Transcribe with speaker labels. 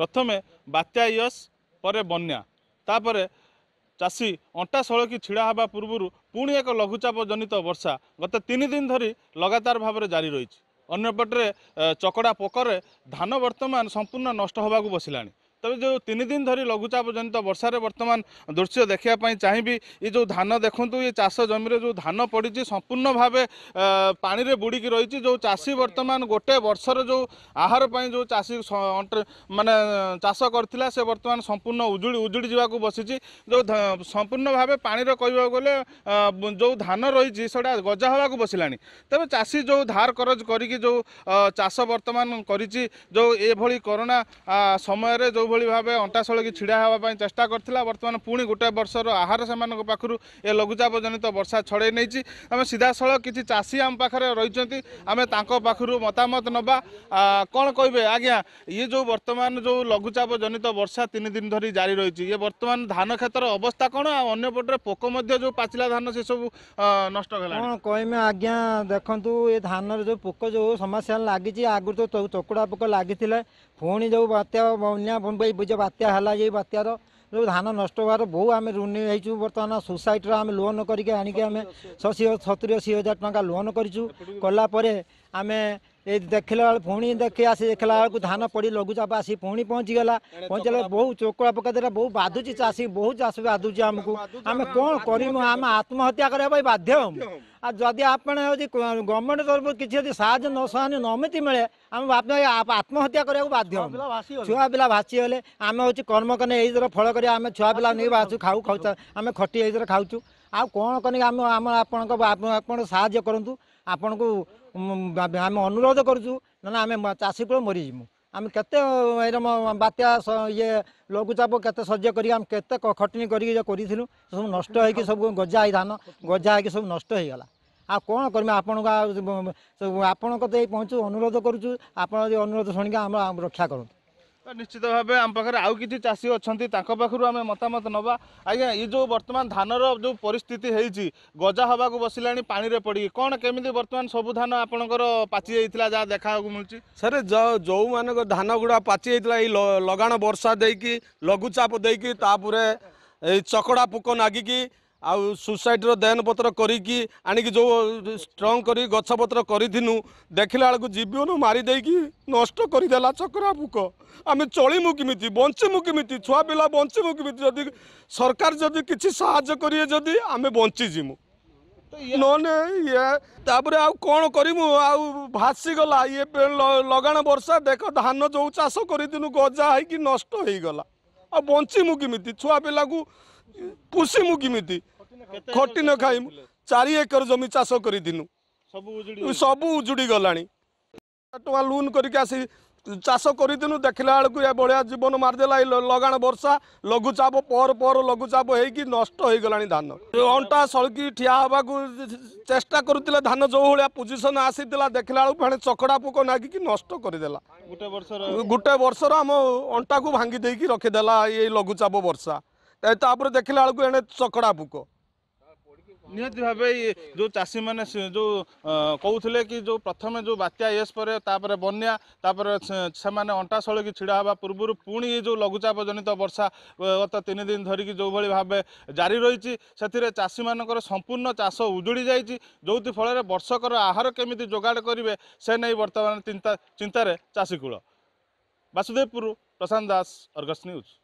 Speaker 1: ପ୍ରଥମେ ବାତ୍ୟା ୟସ୍ ପରେ ବନ୍ୟା ତାପରେ ଚାଷୀ ଅଣ୍ଟା ସଳକି ଛିଡ଼ା ହେବା ପୂର୍ବରୁ ପୁଣି ଏକ ଲଘୁଚାପ ଜନିତ ବର୍ଷା ଗତ ତିନି ଦିନ ଧରି ଲଗାତାର ଭାବରେ ଜାରି ରହିଛି ଅନ୍ୟପଟରେ ଚକଡ଼ା ପୋକରେ ଧାନ ବର୍ତ୍ତମାନ ସମ୍ପୂର୍ଣ୍ଣ ନଷ୍ଟ ହେବାକୁ ବସିଲାଣି তবে যে তিন দিন ধর লঘুচাপ জনিত বর্ষার বর্তমান দৃশ্য দেখা চাহিবি ই যে ধান দেখুন ই চাষ জমিরে যে ধান পড়ছে সম্পূর্ণ ভাবে পাড়ে বুড়িকি রয়েছে যে চাষী বর্তমান গোটে বর্ষর যে আহার যে চাষী মানে চাষ করে সে বর্তমান সম্পূর্ণ উজুড়ি উজুড়ি যা বসিছি যে সম্পূর্ণ ভাবে পাড়ে কহবাকে গেলে যে ধান রয়েছে সেটা গজা হওয়া বসিলা তবে চাষী যে ধার করজ করি যে চাষ বর্তমান করেছি যে এভাবে করোনা সময়ের যে ଯେଉଁଭଳି ଭାବେ ଅଣ୍ଟା ଶଳକି ଛିଡ଼ା ହେବା ପାଇଁ ଚେଷ୍ଟା କରିଥିଲା ବର୍ତ୍ତମାନ ପୁଣି ଗୋଟାଏ ବର୍ଷର ଆହାର ସେମାନଙ୍କ ପାଖରୁ ଏ ଲଘୁଚାପ ଜନିତ ବର୍ଷା ଛଡ଼ାଇ ନେଇଛି ଆମେ ସିଧାସଳଖ କିଛି ଚାଷୀ ଆମ ପାଖରେ ରହିଛନ୍ତି ଆମେ ତାଙ୍କ ପାଖରୁ ମତାମତ ନେବା କ'ଣ କହିବେ ଆଜ୍ଞା ଇଏ ଯେଉଁ ବର୍ତ୍ତମାନ ଯେଉଁ ଲଘୁଚାପ ଜନିତ ବର୍ଷା ତିନି ଦିନ ଧରି ଜାରି ରହିଛି ଇଏ ବର୍ତ୍ତମାନ ଧାନ କ୍ଷେତ୍ର ଅବସ୍ଥା କ'ଣ ଆଉ ଅନ୍ୟପଟରେ ପୋକ ମଧ୍ୟ ଯେଉଁ ପାଚିଲା ଧାନ ସେସବୁ ନଷ୍ଟ ହେଲା କ'ଣ
Speaker 2: କହିବେ ଆଜ୍ଞା ଦେଖନ୍ତୁ ଏ ଧାନରେ ଯେଉଁ ପୋକ ଯେଉଁ ସମସ୍ୟା ଲାଗିଛି ଆଗରୁ ତ ଚକୁଡ଼ା ପୋକ ଲାଗିଥିଲେ ପୁଣି ଯେଉଁ ବାତ୍ୟା ବନ୍ୟା ମୁମ୍ବାଇ ବାତ୍ୟା ହେଲା ଯେ ବାତ୍ୟାର ଯେଉଁ ଧାନ ନଷ୍ଟ ହେବାର ବହୁ ଆମେ ଋଣ ହେଇଛୁ ବର୍ତ୍ତମାନ ସୋସାଇଟିର ଆମେ ଲୋନ୍ କରିକି ଆଣିକି ଆମେ ଶହେ ସତୁରି ଅଶୀ ହଜାର ଟଙ୍କା ଲୋନ୍ କରିଛୁ କଲା ପରେ ଆମେ ଏ ଦେଖିଲା ବେଳେ ପୁଣି ଦେଖି ଆସି ଦେଖିଲା ବେଳକୁ ଧାନ ପଡ଼ି ଲଘୁଚାପ ଆସି ପୁଣି ପହଞ୍ଚିଗଲା ପହଞ୍ଚିଲା ବେଳେ ବହୁ ଚୋକଳା ପକା ଦେଲା ବହୁ ବାଧୁଛି ଚାଷୀ ବହୁ ଚାଷ ବାଧୁଛି ଆମକୁ ଆମେ କ'ଣ କରିବୁ ଆମେ ଆତ୍ମହତ୍ୟା କରିବା ପାଇଁ ବାଧ୍ୟ ହବୁ ଆଉ ଯଦି ଆପଣ ହେଉଛି ଗଭର୍ଣ୍ଣମେଣ୍ଟ ତରଫରୁ କିଛି ଯଦି ସାହାଯ୍ୟ ନ ସହାନୀ ନମିତି ମିଳେ ଆମେ ବାପା ଆତ୍ମହତ୍ୟା କରିବାକୁ ବାଧ୍ୟ ହବୁ ଛୁଆ ପିଲା ଭାସିଗଲେ ଆମେ ହେଉଛି କର୍ମ କଲେ ଏଇଥିର ଫଳ କରିବା ଆମେ ଛୁଆ ପିଲା ନେଇ ଭାସୁ ଖାଉ ଖାଉ ଆମେ ଖଟି ଏଇଥିରେ ଖାଉଛୁ ଆଉ କ'ଣ କରିକି ଆମେ ଆମ ଆପଣଙ୍କ ଆପଣ ସାହାଯ୍ୟ କରନ୍ତୁ ଆପଣଙ୍କୁ ଆମେ ଅନୁରୋଧ କରୁଛୁ ନହେଲେ ଆମେ ଚାଷୀ କୂଳ ମରିଯିବୁ ଆମେ କେତେ ଏଇଟା ବାତ୍ୟା ଇଏ ଲଘୁଚାପ କେତେ ସହ୍ୟ କରିକି ଆମେ କେତେ ଖଟଣି କରିକି ଯେ କରିଥିଲୁ ସବୁ ନଷ୍ଟ ହେଇକି ସବୁ ଗଜା ହେଇ ଧାନ ଗଜା ହେଇକି ସବୁ ନଷ୍ଟ ହେଇଗଲା ଆଉ କ'ଣ କରିବୁ ଆପଣଙ୍କୁ ଆଉ ଆପଣଙ୍କ ତ ଏଇ ପହଞ୍ଚୁ ଅନୁରୋଧ କରୁଛୁ ଆପଣ ଯଦି ଅନୁରୋଧ ଶୁଣିକି ଆମର ରକ୍ଷା କରନ୍ତୁ
Speaker 1: ନିଶ୍ଚିତ ଭାବେ ଆମ ପାଖରେ ଆଉ କିଛି ଚାଷୀ ଅଛନ୍ତି ତାଙ୍କ ପାଖରୁ ଆମେ ମତାମତ ନେବା ଆଜ୍ଞା ଏ ଯେଉଁ ବର୍ତ୍ତମାନ ଧାନର ଯେଉଁ ପରିସ୍ଥିତି ହେଇଛି ଗଜା ହେବାକୁ ବସିଲାଣି ପାଣିରେ ପଡ଼ିକି କ'ଣ କେମିତି ବର୍ତ୍ତମାନ ସବୁ ଧାନ ଆପଣଙ୍କର ପାଚି ଯାଇଥିଲା ଯାହା ଦେଖାହବାକୁ ମିଳୁଛି
Speaker 3: ସାର୍ ଯେଉଁମାନଙ୍କ ଧାନ ଗୁଡ଼ା ପାଚି ଯାଇଥିଲା ଏଇ ଲଗାଣ ବର୍ଷା ଦେଇକି ଲଘୁଚାପ ଦେଇକି ତାପରେ ଏଇ ଚକଡ଼ା ପୋକ ନାଗିକି ଆଉ ସୋସାଇଟିର ଦେନ ପତ୍ର କରିକି ଆଣିକି ଯେଉଁ ଷ୍ଟ୍ରଙ୍ଗ କରିକି ଗଛ ପତ୍ର କରିଥିନୁ ଦେଖିଲା ବେଳକୁ ଜୀବନୁ ମାରିଦେଇକି ନଷ୍ଟ କରିଦେଲା ଚକରା ପୋକ ଆମେ ଚଳିମୁ କେମିତି ବଞ୍ଚିମୁ କେମିତି ଛୁଆ ପିଲା ବଞ୍ଚିମୁ କେମିତି ଯଦି ସରକାର ଯଦି କିଛି ସାହାଯ୍ୟ କରିବେ ଯଦି ଆମେ ବଞ୍ଚିଯିମୁ ନହେଲେ ଇଏ ତାପରେ ଆଉ କ'ଣ କରିମୁ ଆଉ ଭାସିଗଲା ଇଏ ଲଗାଣ ବର୍ଷା ଦେଖ ଧାନ ଯେଉଁ ଚାଷ କରିଥିନୁ ଗଜା ହେଇକି ନଷ୍ଟ ହେଇଗଲା ଆଉ ବଞ୍ଚିମୁ କେମିତି ଛୁଆ ପିଲାକୁ ପୋଷିମୁ କେମିତି ଖଟି ନ ଖାଇମୁ ଚାରି ଏକର ଜମି ଚାଷ କରିଥିନୁ ସବୁ ଉଜୁଡ଼ି ଗଲାଣି ଟଙ୍କା ଲୁନ୍ କରିକି ଆସି ଚାଷ କରିଥିଲୁ ଦେଖିଲା ବେଳକୁ ଏ ଭଳିଆ ଜୀବନ ମାରିଦେଲା ଏଇ ଲଗାଣ ବର୍ଷା ଲଘୁଚାପ ପର ପର ଲଘୁଚାପ ହେଇକି ନଷ୍ଟ ହେଇଗଲାଣି ଧାନ ଅଣ୍ଟା ସଳକି ଠିଆ ହେବାକୁ ଚେଷ୍ଟା କରୁଥିଲେ ଧାନ ଯେଉଁ ଭଳିଆ ପୋଜିସନ୍ ଆସିଥିଲା ଦେଖିଲା ବେଳକୁ ଫେଣେ ଚକଡ଼ା ପୋକ ନାଗିକି ନଷ୍ଟ କରିଦେଲା ଗୋଟେ ବର୍ଷର ଆମ ଅଣ୍ଟାକୁ ଭାଙ୍ଗି ଦେଇକି ରଖିଦେଲା ଏଇ ଲଘୁଚାପ ବର୍ଷା ତାପରେ ଦେଖିଲା ବେଳକୁ ଏଣେ ଚକଡ଼ା ପୋକ ନିହାତି ଭାବେ ଯେଉଁ ଚାଷୀମାନେ ଯେଉଁ କହୁଥିଲେ କି
Speaker 1: ଯେଉଁ ପ୍ରଥମେ ଯେଉଁ ବାତ୍ୟା ଏସ୍ ପରେ ତାପରେ ବନ୍ୟା ତାପରେ ସେମାନେ ଅଣ୍ଟା ସଳିକି ଛିଡ଼ା ହେବା ପୂର୍ବରୁ ପୁଣି ଏ ଯେଉଁ ଲଘୁଚାପ ଜନିତ ବର୍ଷା ଗତ ତିନି ଦିନ ଧରିକି ଯେଉଁଭଳି ଭାବେ ଜାରି ରହିଛି ସେଥିରେ ଚାଷୀମାନଙ୍କର ସମ୍ପୂର୍ଣ୍ଣ ଚାଷ ଉଜୁଡ଼ି ଯାଇଛି ଯେଉଁଥିଫଳରେ ବର୍ଷକର ଆହାର କେମିତି ଯୋଗାଡ଼ କରିବେ ସେ ନେଇ ବର୍ତ୍ତମାନ ଚିନ୍ତା ଚିନ୍ତାରେ ଚାଷୀକୂଳ ବାସୁଦେବପୁର ପ୍ରଶାନ୍ତ ଦାସ ଅର୍ଗସ୍ ନ୍ୟୁଜ୍